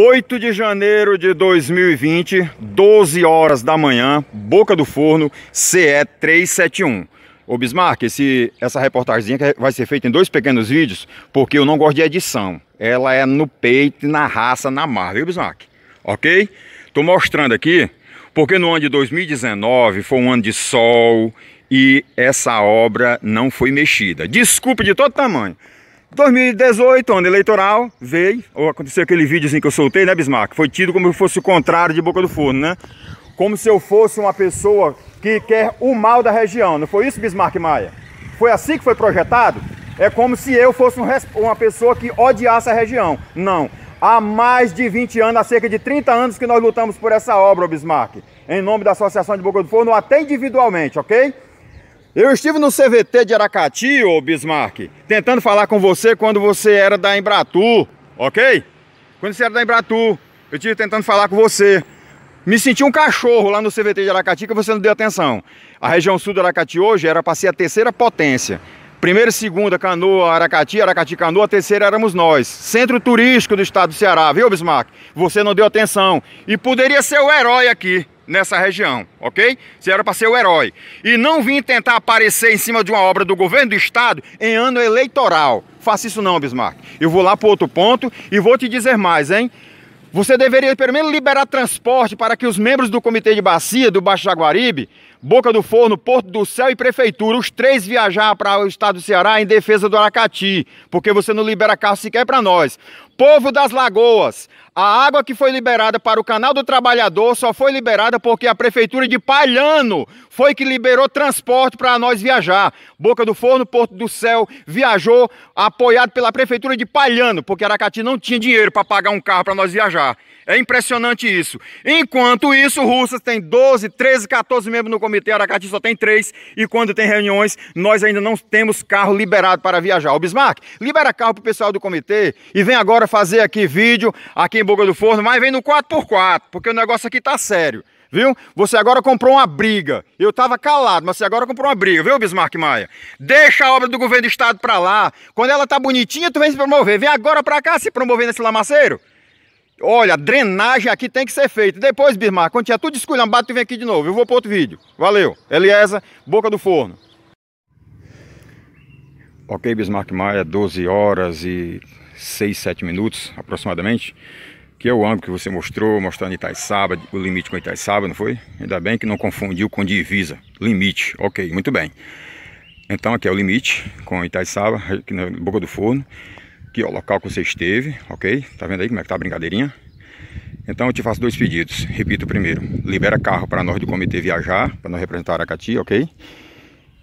8 de janeiro de 2020, 12 horas da manhã, Boca do Forno, CE 371. Ô Bismarck, esse, essa reportagem vai ser feita em dois pequenos vídeos, porque eu não gosto de edição. Ela é no peito, na raça, na mar, viu Bismarck? Ok? Tô mostrando aqui, porque no ano de 2019 foi um ano de sol e essa obra não foi mexida. Desculpe de todo tamanho. 2018, ano eleitoral, veio, ou aconteceu aquele videozinho que eu soltei, né, Bismarck? Foi tido como se fosse o contrário de Boca do Forno, né? Como se eu fosse uma pessoa que quer o mal da região. Não foi isso, Bismarck Maia? Foi assim que foi projetado? É como se eu fosse um, uma pessoa que odiasse a região. Não. Há mais de 20 anos, há cerca de 30 anos que nós lutamos por essa obra, Bismarck. Em nome da Associação de Boca do Forno, até individualmente, ok? Eu estive no CVT de Aracati, ô Bismarck, tentando falar com você quando você era da Embratu, ok? Quando você era da Embratu, eu estive tentando falar com você. Me senti um cachorro lá no CVT de Aracati que você não deu atenção. A região sul do Aracati hoje era para ser a terceira potência. Primeira e segunda, Canoa, Aracati, Aracati, Canoa, a terceira éramos nós. Centro turístico do estado do Ceará, viu, Bismarck? Você não deu atenção. E poderia ser o herói aqui nessa região, ok? Você era para ser o herói. E não vim tentar aparecer em cima de uma obra do governo do estado em ano eleitoral. Faça isso não, Bismarck. Eu vou lá para outro ponto e vou te dizer mais, hein? Você deveria pelo menos liberar transporte para que os membros do Comitê de Bacia do Baixo Jaguaribe Boca do Forno, Porto do Céu e Prefeitura, os três viajar para o estado do Ceará em defesa do Aracati, porque você não libera carro sequer para nós. Povo das Lagoas, a água que foi liberada para o Canal do Trabalhador só foi liberada porque a Prefeitura de Palhano foi que liberou transporte para nós viajar. Boca do Forno, Porto do Céu viajou apoiado pela Prefeitura de Palhano, porque Aracati não tinha dinheiro para pagar um carro para nós viajar. É impressionante isso. Enquanto isso, Russas tem 12, 13, 14 membros no Comitê Aracati só tem três e quando tem reuniões nós ainda não temos carro liberado para viajar. O Bismarck, libera carro para o pessoal do comitê e vem agora fazer aqui vídeo aqui em Boca do Forno, mas vem no 4x4, porque o negócio aqui tá sério. Viu? Você agora comprou uma briga. Eu estava calado, mas você agora comprou uma briga, viu, Bismarck Maia? Deixa a obra do governo do estado para lá. Quando ela tá bonitinha, tu vem se promover. Vem agora para cá se promover nesse lamaceiro. Olha, drenagem aqui tem que ser feita. Depois, Bismarck, quando tiver tudo esculhambado, tu vem aqui de novo. Eu vou para outro vídeo. Valeu. Eliesa, Boca do Forno. Ok, Bismarck Maia, 12 é horas e 6, 7 minutos aproximadamente. Que é o ângulo que você mostrou, mostrando Itaiçaba, o limite com Itaiçaba, não foi? Ainda bem que não confundiu com divisa. Limite, ok, muito bem. Então aqui é o limite com Itaiçaba, aqui na Boca do Forno aqui, ó, o local que você esteve, ok? Tá vendo aí como é que tá a brincadeirinha? Então eu te faço dois pedidos. Repito o primeiro, libera carro para nós do comitê viajar, para nós representar Aracati, ok?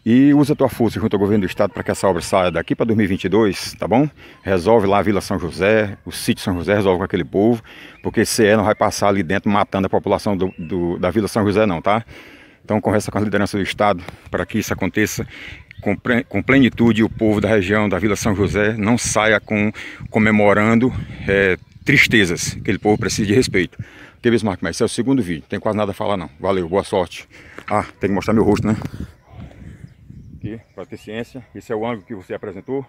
E usa tua força junto ao governo do estado para que essa obra saia daqui para 2022, tá bom? Resolve lá a Vila São José, o sítio São José, resolve com aquele povo, porque CE não vai passar ali dentro matando a população do, do, da Vila São José não, tá? Então conversa com a liderança do Estado para que isso aconteça com plenitude o povo da região da Vila São José não saia com, comemorando é, tristezas. Aquele povo precisa de respeito. Ok, Bismarck, mas esse é o segundo vídeo. Não tem quase nada a falar não. Valeu, boa sorte. Ah, tem que mostrar meu rosto, né? Aqui, para ter ciência. Esse é o ângulo que você apresentou.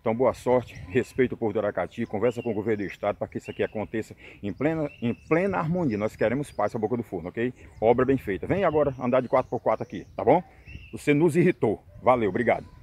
Então, boa sorte, respeito o povo do Aracati, conversa com o governo do estado para que isso aqui aconteça em plena, em plena harmonia. Nós queremos paz a boca do forno, ok? Obra bem feita. Vem agora andar de 4x4 aqui, tá bom? Você nos irritou. Valeu, obrigado.